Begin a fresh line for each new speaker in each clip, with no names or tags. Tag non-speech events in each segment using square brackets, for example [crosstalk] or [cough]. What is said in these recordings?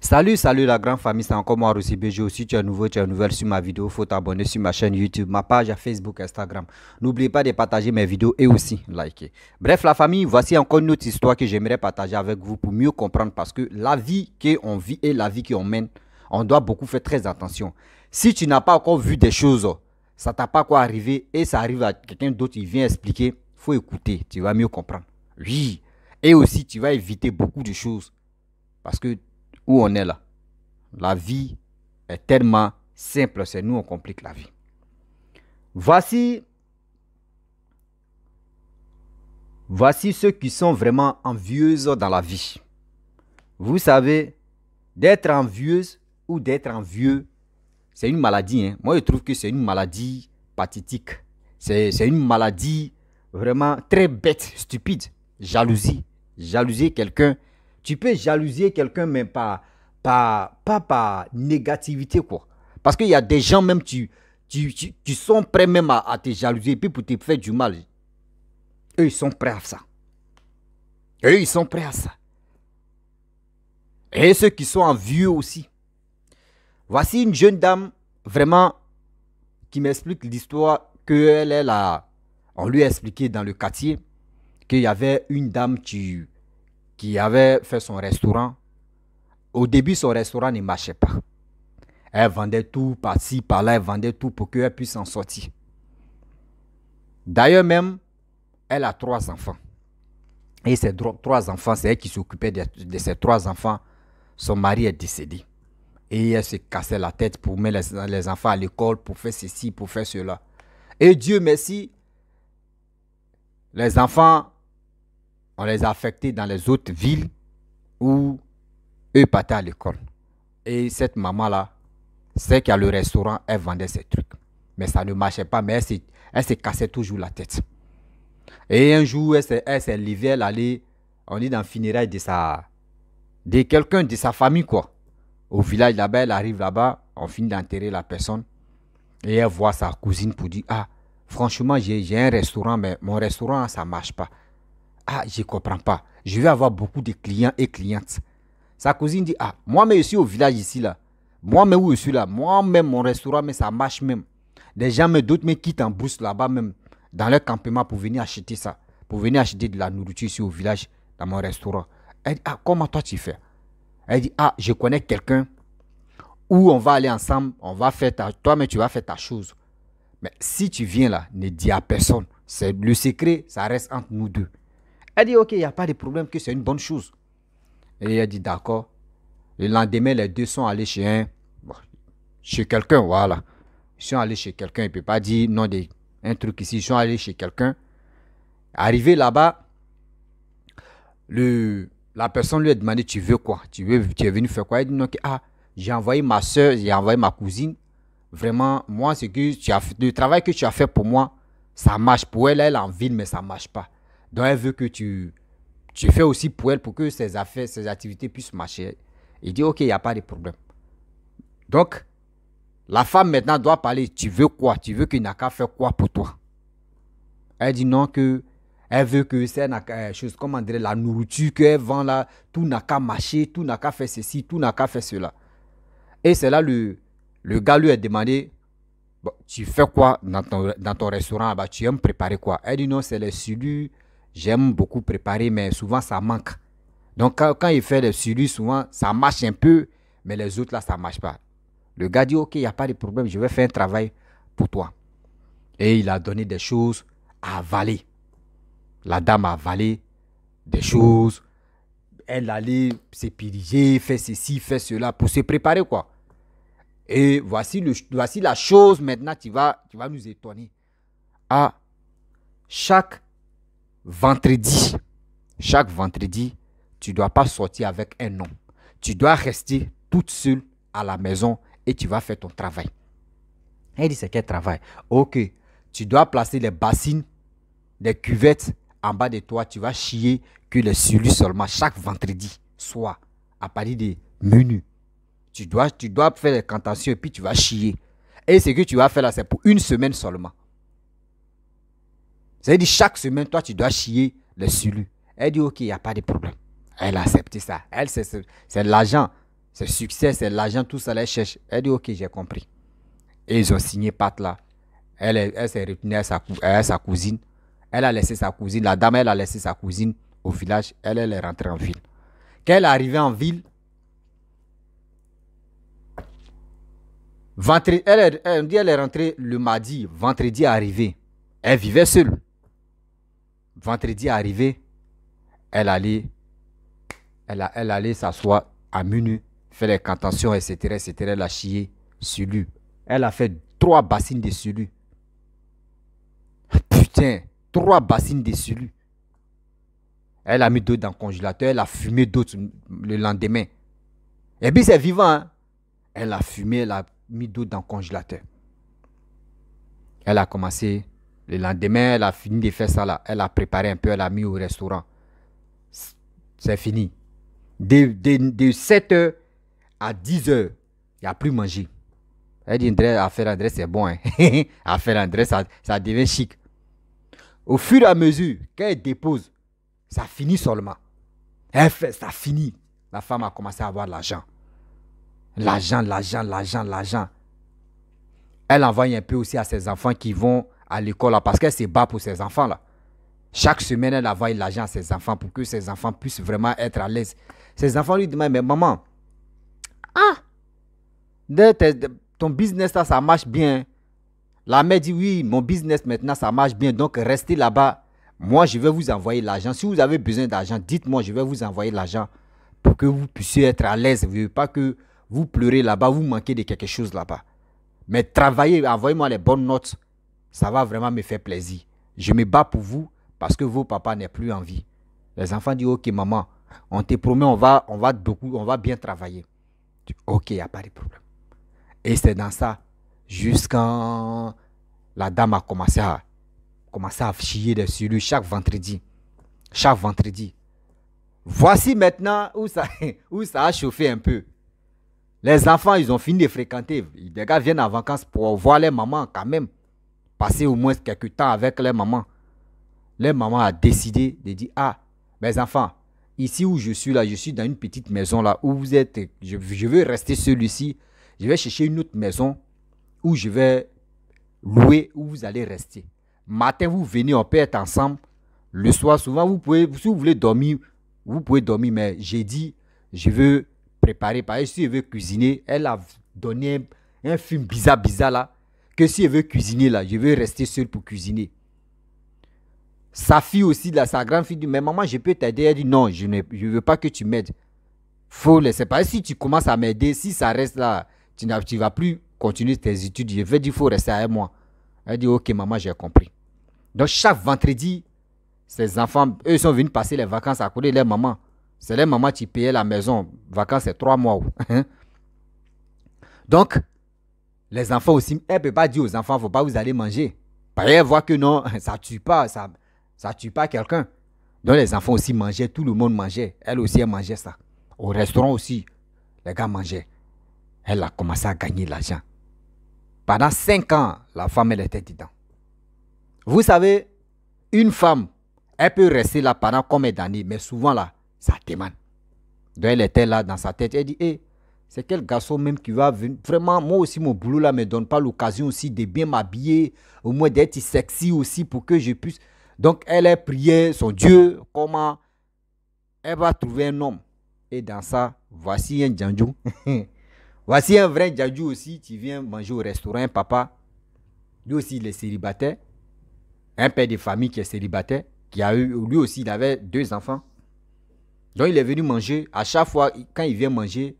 Salut, salut la grande famille, c'est encore moi Rossi BG. aussi. tu es nouveau, tu es nouvelle sur ma vidéo, faut t'abonner sur ma chaîne YouTube, ma page Facebook, Instagram. N'oublie pas de partager mes vidéos et aussi liker. Bref, la famille, voici encore une autre histoire que j'aimerais partager avec vous pour mieux comprendre parce que la vie qu'on vit et la vie qu'on mène, on doit beaucoup faire très attention. Si tu n'as pas encore vu des choses, ça t'a pas quoi arrivé et ça arrive à quelqu'un d'autre, il vient expliquer, faut écouter, tu vas mieux comprendre. Oui. Et aussi, tu vas éviter beaucoup de choses parce que où on est là. La vie est tellement simple, c'est nous on complique la vie. Voici Voici ceux qui sont vraiment envieuses dans la vie. Vous savez, d'être envieuse ou d'être envieux, c'est une maladie. Hein. Moi, je trouve que c'est une maladie pathétique. C'est une maladie vraiment très bête, stupide. Jalousie. Jalousie quelqu'un tu peux jalousier quelqu'un, mais pas, par négativité, quoi. Parce qu'il y a des gens, même, tu, tu, sont prêts même à, te jalouser, puis pour te faire du mal. Eux, ils sont prêts à ça. Eux, ils sont prêts à ça. Et ceux qui sont en vieux aussi. Voici une jeune dame, vraiment, qui m'explique l'histoire qu'elle, elle a. On lui a expliqué dans le quartier qu'il y avait une dame qui qui avait fait son restaurant. Au début, son restaurant ne marchait pas. Elle vendait tout par-ci, par-là, elle vendait tout pour qu'elle puisse en sortir. D'ailleurs même, elle a trois enfants. Et ces trois enfants, c'est elle qui s'occupait de, ces trois enfants. Son mari est décédé. Et elle se cassait la tête pour mettre les enfants à l'école, pour faire ceci, pour faire cela. Et Dieu merci, les enfants on les a affectés dans les autres villes où eux partaient à l'école. Et cette maman-là, c'est a le restaurant, elle vendait ses trucs. Mais ça ne marchait pas, mais elle se, cassait toujours la tête. Et un jour, elle s'est, elle levée, elle allait, on est dans le funérail de sa, de quelqu'un de sa famille, quoi. Au village là-bas, elle arrive là-bas, on finit d'enterrer la personne. Et elle voit sa cousine pour dire, ah, franchement, j'ai un restaurant, mais mon restaurant, ça ne marche pas. Ah, je ne comprends pas. Je vais avoir beaucoup de clients et clientes. Sa cousine dit, ah, moi mais je suis au village ici, là. moi mais où je suis là. Moi-même, mon restaurant, mais ça marche même. Des gens, d'autres me quittent en brousse là-bas même, dans leur campement pour venir acheter ça. Pour venir acheter de la nourriture ici au village, dans mon restaurant. Elle dit, ah, comment toi tu fais Elle dit, ah, je connais quelqu'un où on va aller ensemble, on va faire ta... Toi, mais tu vas faire ta chose. Mais si tu viens là, ne dis à personne. C'est le secret, ça reste entre nous deux. Elle dit, OK, il n'y a pas de problème, que c'est une bonne chose. Et elle dit, d'accord. Le lendemain, les deux sont allés chez un, chez quelqu'un, voilà. Ils sont allés chez quelqu'un, il ne peut pas dire non, des, un truc ici, ils sont allés chez quelqu'un. Arrivé là-bas, le, la personne lui a demandé, tu veux quoi tu, veux, tu es venu faire quoi Elle dit, non, ah, j'ai envoyé ma soeur, j'ai envoyé ma cousine. Vraiment, moi, ce que tu as, le travail que tu as fait pour moi, ça marche. Pour elle, elle est en ville, mais ça ne marche pas. Donc elle veut que tu, tu fais aussi pour elle pour que ses affaires, ses activités puissent marcher. Il dit, OK, il n'y a pas de problème. Donc, la femme maintenant doit parler, tu veux quoi Tu veux qu'il n'a qu'à faire quoi pour toi Elle dit non, que elle veut que c'est une euh, chose, comment la nourriture qu'elle vend là, tout n'a qu'à marcher, tout n'a qu'à faire ceci, tout n'a qu'à faire cela. Et c'est là le, le gars lui a demandé, tu fais quoi dans ton, dans ton restaurant là-bas Tu aimes préparer quoi Elle dit non, c'est les sudus J'aime beaucoup préparer, mais souvent ça manque. Donc quand, il fait le surus, souvent ça marche un peu, mais les autres là, ça ne marche pas. Le gars dit, ok, il n'y a pas de problème, je vais faire un travail pour toi. Et il a donné des choses à avaler. La dame a avalé des choses. Elle allait s'épilier, faire ceci, faire cela, pour se préparer, quoi. Et voici, le, la chose maintenant, tu vas, tu vas nous étonner. À ah, chaque vendredi, chaque vendredi, tu ne dois pas sortir avec un nom. Tu dois rester toute seule à la maison et tu vas faire ton travail. Elle dit, c'est quel travail Ok, tu dois placer les bassines, les cuvettes en bas de toi. Tu vas chier que le cellules seulement chaque vendredi Soit à partir des menus. Tu dois, tu dois faire les cantations et puis tu vas chier. Et ce que tu vas faire là, c'est pour une semaine seulement cest dit chaque semaine, toi, tu dois chier le celui. Elle dit, OK, il n'y a pas de problème. Elle a accepté ça. Elle, c'est l'argent. C'est succès, c'est l'argent, tout ça, elle cherche. Elle dit, OK, j'ai compris. Et ils ont signé Pat là. Elle, s'est retenue à sa, sa cousine. Elle a laissé sa cousine. La dame, elle a laissé sa cousine au village. Elle, elle est rentrée en ville. Quand elle est arrivée en ville, elle elle, dit, elle, est rentrée le mardi, vendredi arrivé. Elle vivait seule vendredi arrivé, elle allait, elle, elle allait s'asseoir à menu, faire les cantations, etc., etc. Elle a chié sur lui. Elle a fait trois bassines de lui. Putain, trois bassines de lui. Elle a mis deux dans le congélateur, elle a fumé d'autres le lendemain. Et puis c'est vivant. Hein. Elle a fumé, elle a mis d'autres dans le congélateur. Elle a commencé le lendemain, elle a fini de faire ça là. Elle a préparé un peu, elle a mis au restaurant. C'est fini. De, 7h à 10h, il n'y a plus manger. Elle dit, affaire André, c'est bon. Hein? [laughs] affaire André, ça, ça devient chic. Au fur et à mesure qu'elle dépose, ça finit seulement. Elle fait, ça finit. La femme a commencé à avoir l'argent. L'argent, l'argent, l'argent, l'argent. Elle envoie un peu aussi à ses enfants qui vont à l'école parce qu'elle se bat pour ses enfants là. Chaque semaine, elle envoie l'argent à ses enfants pour que ses enfants puissent vraiment être à l'aise. Ses enfants lui demandent, mais maman, ah, ton business ça marche bien. La mère dit, oui, mon business maintenant, ça marche bien, donc restez là-bas. Moi, je vais vous envoyer l'argent. Si vous avez besoin d'argent, dites-moi, je vais vous envoyer l'argent pour que vous puissiez être à l'aise. Vous ne voulez pas que vous pleurez là-bas, vous manquez de quelque chose là-bas. Mais travaillez, envoyez-moi les bonnes notes. Ça va vraiment me faire plaisir. Je me bats pour vous parce que vos papas n'est plus en vie. Les enfants disent OK maman, on te promet on va on va beaucoup on va bien travailler. OK, il n'y a pas de problème. Et c'est dans ça jusqu'à la dame a commencé à commencer à chier dessus lui chaque vendredi. Chaque vendredi. Voici maintenant où ça, [laughs] où ça a chauffé un peu. Les enfants, ils ont fini de fréquenter. Les gars viennent en vacances pour voir les mamans quand même passer au moins quelques temps avec les mamans. Les mamans a décidé de dire, ah, mes enfants, ici où je suis là, je suis dans une petite maison là où vous êtes, je, veux rester celui-ci, je vais chercher une autre maison où je vais louer, où vous allez rester. Matin, vous venez, on peut être ensemble. Le soir, souvent, vous pouvez, si vous voulez dormir, vous pouvez dormir, mais j'ai dit, je veux préparer, par exemple, si je veux cuisiner, elle a donné un film bizarre, bizarre là que si elle veut cuisiner là, je veux rester seule pour cuisiner. Sa fille aussi, là, sa grande fille dit, mais maman, je peux t'aider. Elle dit, non, je ne veux pas que tu m'aides. Faut laisser pas. Si tu commences à m'aider, si ça reste là, tu ne vas plus continuer tes études. Je vais dire, il faut rester avec moi. Elle dit, ok, maman, j'ai compris. Donc chaque vendredi, ces enfants, eux, sont venus passer les vacances à côté de mamans. C'est les maman qui payait la maison. Vacances, c'est trois mois. [laughs] Donc, les enfants aussi, elle eh, ne peut pas dire aux enfants, faut pas vous aller manger. Parce qu'elle voit que non, [laughs] ça ne tue pas, ça ne tue pas quelqu'un. Donc les enfants aussi mangeaient, tout le monde mangeait. Elle aussi, elle mangeait ça. Au restaurant aussi, les gars mangeaient. Elle a commencé à gagner l'argent. Pendant cinq ans, la femme, elle était dedans. Vous savez, une femme, elle peut rester là pendant combien d'années, mais souvent là, ça démane. Donc elle était là dans sa tête, elle dit, hé, eh, c'est quel garçon même qui va venir. Vraiment, moi aussi, mon boulot là me donne pas l'occasion aussi de bien m'habiller, au moins d'être sexy aussi pour que je puisse. Donc, elle a prié son Dieu, comment elle va trouver un homme. Et dans ça, voici un Djandjou. [laughs] voici un vrai Djandjou aussi. qui vient manger au restaurant, papa. Lui aussi, il est célibataire. Un père de famille qui est célibataire, qui a eu, lui aussi, il avait deux enfants. Donc, il est venu manger. À chaque fois, quand il vient manger,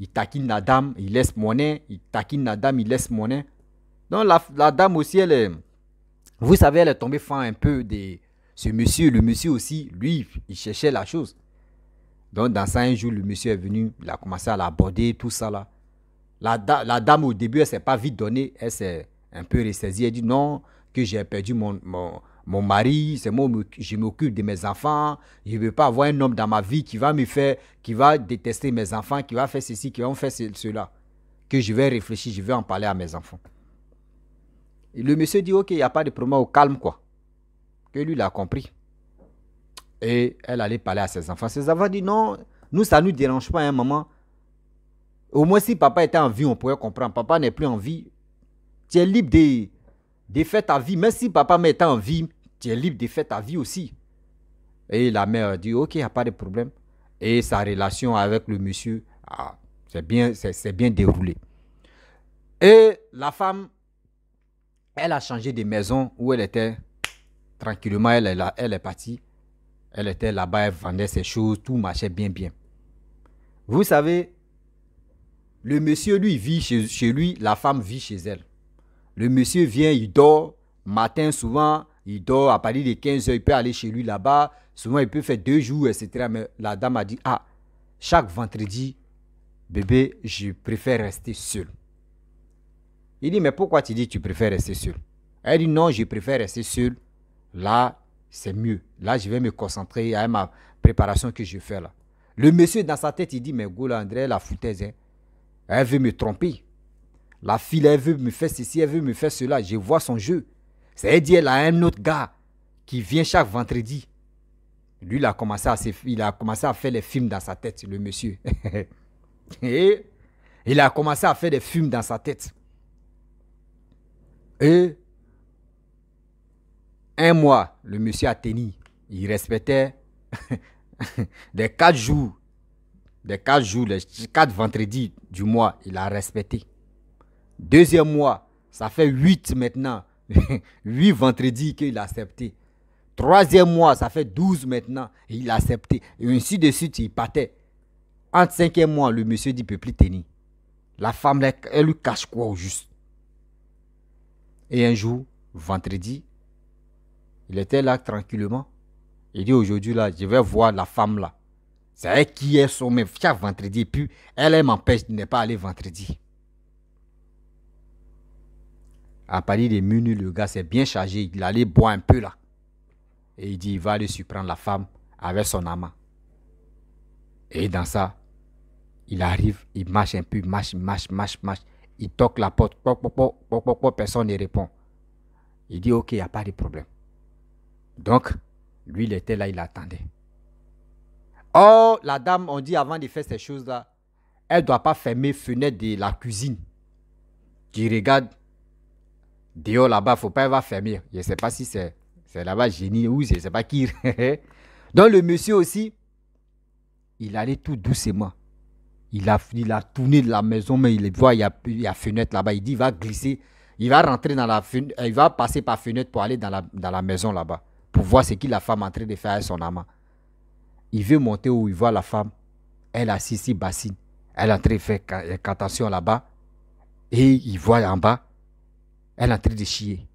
il taquine la dame, il laisse monnaie, il taquine la dame, il laisse monnaie. Donc la, la, dame aussi, elle est, vous savez, elle est tombée fin un peu de ce monsieur. Le monsieur aussi, lui, il cherchait la chose. Donc dans ça, un jour, le monsieur est venu, il a commencé à l'aborder, tout ça là. La, dame au début, elle ne s'est pas vite donnée, elle s'est un peu ressaisie, elle dit non, que j'ai perdu mon, mon, mon mari, c'est moi, je m'occupe de mes enfants. Je ne veux pas avoir un homme dans ma vie qui va me faire, qui va détester mes enfants, qui va faire ceci, qui va faire cela. Que je vais réfléchir, je vais en parler à mes enfants. le monsieur dit, ok, il n'y a pas de problème, au calme quoi. Que lui, il a compris. Et elle allait parler à ses enfants. Ses enfants dit, non, nous, ça ne nous dérange pas, un hein, moment. Au moins, si papa était en vie, on pourrait comprendre. Papa n'est plus en vie. Tu es libre de, de faire ta vie. Même si papa m'était en vie, tu es libre de faire ta vie aussi. Et la mère a dit, ok, il n'y a pas de problème. Et sa relation avec le monsieur, s'est ah, c'est bien, c'est bien déroulé. Et la femme, elle a changé de maison où elle était. Tranquillement, elle est, là, elle est partie. Elle était là-bas, elle vendait ses choses, tout marchait bien, bien. Vous savez, le monsieur, lui, vit chez lui, la femme vit chez elle. Le monsieur vient, il dort, matin souvent, il dort à partir de 15 h il peut aller chez lui là-bas. Souvent, il peut faire deux jours, etc. Mais la dame a dit, ah, chaque vendredi, bébé, je préfère rester seul. Il dit, mais pourquoi tu dis tu préfères rester seul Elle dit, non, je préfère rester seul. Là, c'est mieux. Là, je vais me concentrer à ma préparation que je fais là. Le monsieur, dans sa tête, il dit, mais Goula André, la foutaise, hein. elle veut me tromper. La fille, elle veut me faire ceci, elle veut me faire cela. Je vois son jeu. C'est-à-dire, il a un autre gars qui vient chaque vendredi. Lui, il a commencé à, il a commencé à faire les films dans sa tête, le monsieur. [laughs] Et il a commencé à faire des films dans sa tête. Et un mois, le monsieur a tenu. Il respectait [laughs] des quatre jours, des quatre jours, les quatre vendredis du mois, il a respecté. Deuxième mois, ça fait huit maintenant. 8 [laughs] vendredi, qu'il a accepté. Troisième mois, ça fait 12 maintenant, il a accepté. Et ainsi de suite, il partait. En cinquième mois, le monsieur dit, peut plus tenir. La femme, elle, lui cache quoi au juste Et un jour, vendredi, il était là tranquillement. Il dit aujourd'hui là, je vais voir la femme là. C'est elle qui est son chaque vendredi. Puis elle m'empêche de ne pas aller vendredi. À Paris, des menus, le gars c'est bien chargé. Il allait boire un peu là. Et il dit, il va aller surprendre la femme avec son amant. Et dans ça, il arrive, il marche un peu, il marche, marche, marche, marche. Il toque la porte, personne ne répond. Il dit, ok, il n'y a pas de problème. Donc, lui, il était là, il attendait. Oh, la dame, on dit avant de faire ces choses-là, elle ne doit pas fermer fenêtre de la cuisine. Tu regardes, Dio là-bas, faut pas, va fermer. Je ne sais pas si c'est là-bas génie ou je ne sais pas qui. [laughs] Donc le monsieur aussi, il allait tout doucement. Il a, tourné de la maison, mais il voit, il y a, il y fenêtre là-bas. Il dit, il va glisser. Il va rentrer dans la fenêtre, euh, il va passer par fenêtre pour aller dans la, dans la maison là-bas, pour voir ce que la femme est en train de faire avec son amant. Il veut monter où il voit la femme. Elle assise, bassine. Elle est en train de faire euh, attention là-bas. Et il voit en bas elle est en train de chier.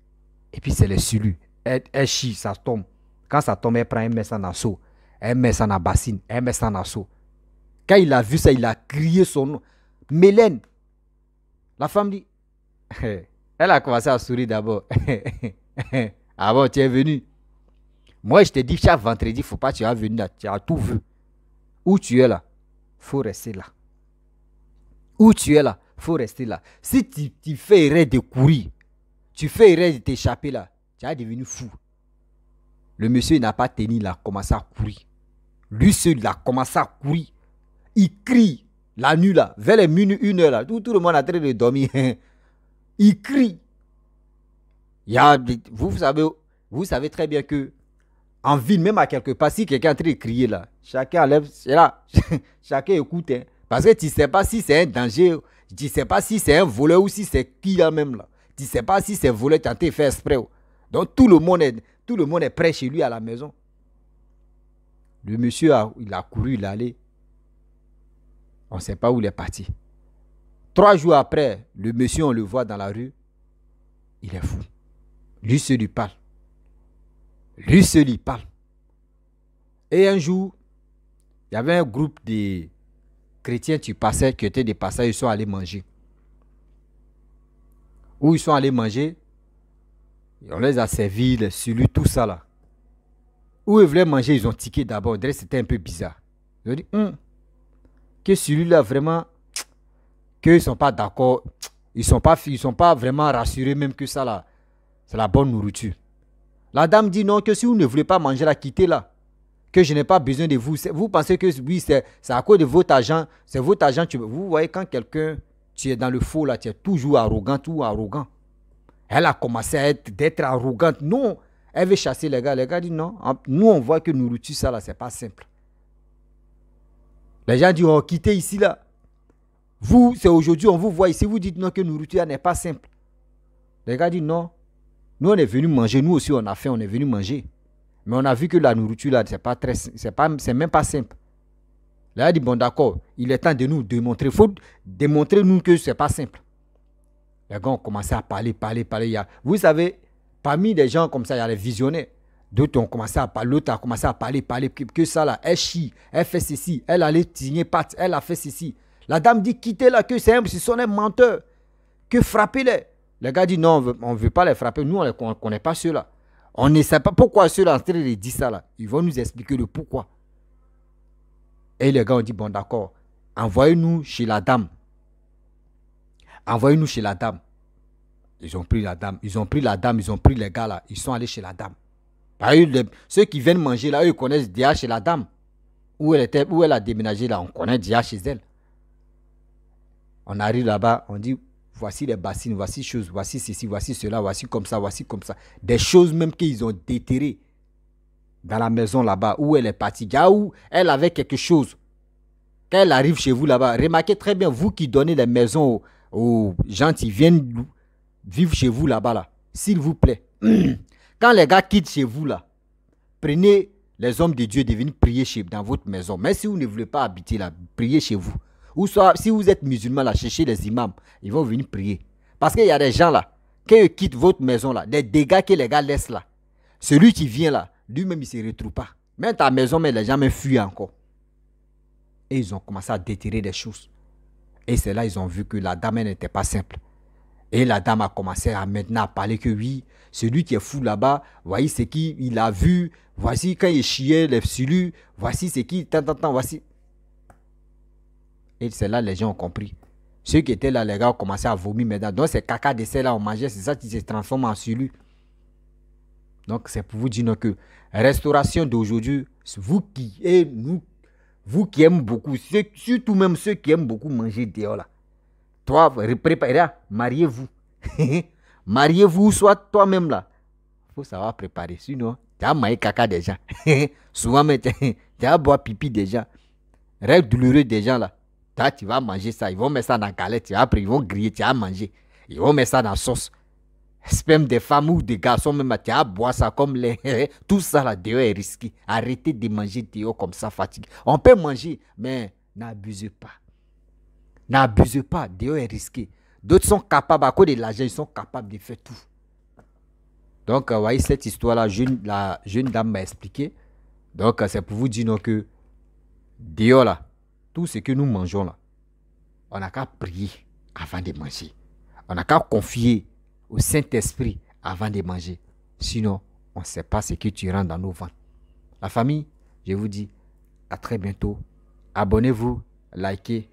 Et puis c'est le sulu. Elle, chie, ça tombe. Quand ça tombe, elle prend, elle met ça dans Un seau. Elle met ça dans la bassine. Elle met ça dans Quand il a vu ça, il a crié son nom. Mélène. La femme dit. [laughs] Elle a commencé à sourire d'abord. Avant [laughs] ah tu es venu. Moi, je te dis, chaque vendredi, il ne faut pas que tu aies venu là. Tu as tout vu. Où tu es là, il faut rester là. Où tu es là, il faut rester là. Si tu, tu fais rêve de courir, tu fais de t'échapper là, tu as devenu fou. Le monsieur n'a pas tenu, il a commencé à courir. Lui seul, il a commencé à courir. Il crie la nuit là, vers les minuit, une heure là, tout, le monde est en train de dormir. [laughs] il crie. vous, savez, très bien que en ville, même à quelque part, si quelqu'un est en train de crier là, chacun lève, c'est là, [laughs] chacun écoute. Hein. Parce que tu ne sais pas si c'est un danger, tu ne sais pas si c'est un voleur ou si c'est qui là même là. Tu ne sais pas si c'est voulu tenter faire exprès. Oh. Donc tout le, monde est, tout le monde est prêt chez lui à la maison. Le monsieur, a, il a couru, il est allé. On ne sait pas où il est parti. Trois jours après, le monsieur, on le voit dans la rue. Il est fou. Lui se lui parle. Lui se lui parle. Et un jour, il y avait un groupe de chrétiens qui passaient, qui étaient des passages, ils sont allés manger où ils sont allés manger, on les a servis, les tout ça là. Où ils voulaient manger, ils ont tiqué d'abord. C'était un peu bizarre. Ils ont dit, hum, que celui-là vraiment, qu'ils ne sont pas d'accord, ils ne sont, pas, ils sont pas vraiment rassurés même que ça là, c'est la bonne nourriture. La dame dit non, que si vous ne voulez pas manger la quittez là. Que je n'ai pas besoin de vous. Vous pensez que oui, c'est à cause de votre argent, C'est votre argent. vous voyez, quand quelqu'un tu es dans le faux là, tu es toujours arrogant, ou arrogant. Elle a commencé à être d'être arrogante. Non, elle veut chasser les gars. Les gars disent non. Nous, on voit que nourriture, ça là, c'est pas simple. Les gens disent, oh, quittez ici là. Vous, c'est aujourd'hui, on vous voit ici, vous dites non que nourriture n'est pas simple. Les gars disent non. Nous, on est venu manger, nous aussi, on a fait, on est venu manger. Mais on a vu que la nourriture là, c'est pas très, c'est c'est même pas simple. Là, il dit, bon d'accord, il est temps de nous démontrer. Il faut démontrer nous que ce n'est pas simple. Les gars ont commencé à parler, parler, parler. Il vous savez, parmi des gens comme ça, il y a les visionnaires. D'autres ont commencé à parler, l'autre a commencé à parler, parler, que, ça là, elle chie, elle fait ceci, elle allait signer patte, elle a fait ceci. La dame dit, quittez-la, que c'est un, ce sont des menteurs, que frappez-les. Les gars dit, non, on ne veut pas les frapper, nous, on ne connaît pas ceux-là. On ne sait pas pourquoi ceux-là en train de dire ça là. Ils vont nous expliquer le pourquoi. Et les gars ont dit, bon d'accord, envoyez-nous chez la dame. Envoyez-nous chez la dame. Ils ont pris la dame, ils ont pris la dame, ils ont pris les gars là, ils sont allés chez la dame. ceux qui viennent manger là, eux, ils connaissent déjà chez la dame. Où elle était, où elle a déménagé là, on connaît déjà chez elle. On arrive là-bas, on dit, voici les bassines, voici choses, voici ceci, voici cela, voici comme ça, voici comme ça. Des choses même qu'ils ont déterrées dans la maison là-bas où elle est partie, où elle avait quelque chose. Quand elle arrive chez vous là-bas, remarquez très bien, vous qui donnez des maisons aux, gens qui viennent vivre chez vous là-bas, là, s'il vous plaît, [clears throat] quand les gars quittent chez vous là, prenez les hommes de Dieu de venir prier chez, dans votre maison. Même si vous ne voulez pas habiter là, priez chez vous. Ou soit, si vous êtes musulman là, cherchez les imams, ils vont venir prier. Parce qu'il y a des gens là, quand ils quittent votre maison là, des dégâts que les gars laissent là, celui qui vient là, lui-même, il ne se retrouve pas. Même ta maison, mais les gens me encore. Et ils ont commencé à détirer des choses. Et c'est là ils ont vu que la dame n'était pas simple. Et la dame a commencé à maintenant à parler que oui, celui qui est fou là-bas, voyez ce qu'il a vu, voici quand il chiait les voici ce qui, tant, tant, voici. Et c'est là les gens ont compris. Ceux qui étaient là, les gars ont commencé à vomir maintenant. Donc ces caca de sel là, on mangeait, c'est ça qui se transforme en silu. Donc, c'est pour vous dire que restauration d'aujourd'hui, vous qui et vous qui aimez beaucoup, surtout même ceux qui aiment beaucoup manger dehors là. Toi, préparez, mariez-vous. [laughs] mariez-vous, soit toi-même là. faut savoir préparer, sinon, tu as maillé caca déjà. [laughs] Souvent, tu as boire pipi déjà. Rêve douloureux déjà là. Toi, tu vas manger ça. Ils vont mettre ça dans la galette. Tu ils vont griller, tu vas manger. Ils vont mettre ça dans la sauce même des femmes ou des garçons, même, à as boire ça comme les. [laughs] Tout ça là dehors est risqué. Arrêtez de manger dehors comme ça, fatigué. On peut manger, mais n'abusez pas. N'abusez pas, dehors est risqué. D'autres sont capables, à cause de l'argent, ils sont capables de faire tout. Donc, vous euh, voyez, cette histoire-là, la jeune dame m'a expliqué. Donc, euh, c'est pour vous dire non, que dehors, là, tout ce que nous mangeons, là, on n'a qu'à prier avant de manger. On n'a qu'à confier au Saint-Esprit avant de manger. Sinon, on ne sait pas ce que tu rends dans nos ventes. La famille, je vous dis à très bientôt. Abonnez-vous, likez,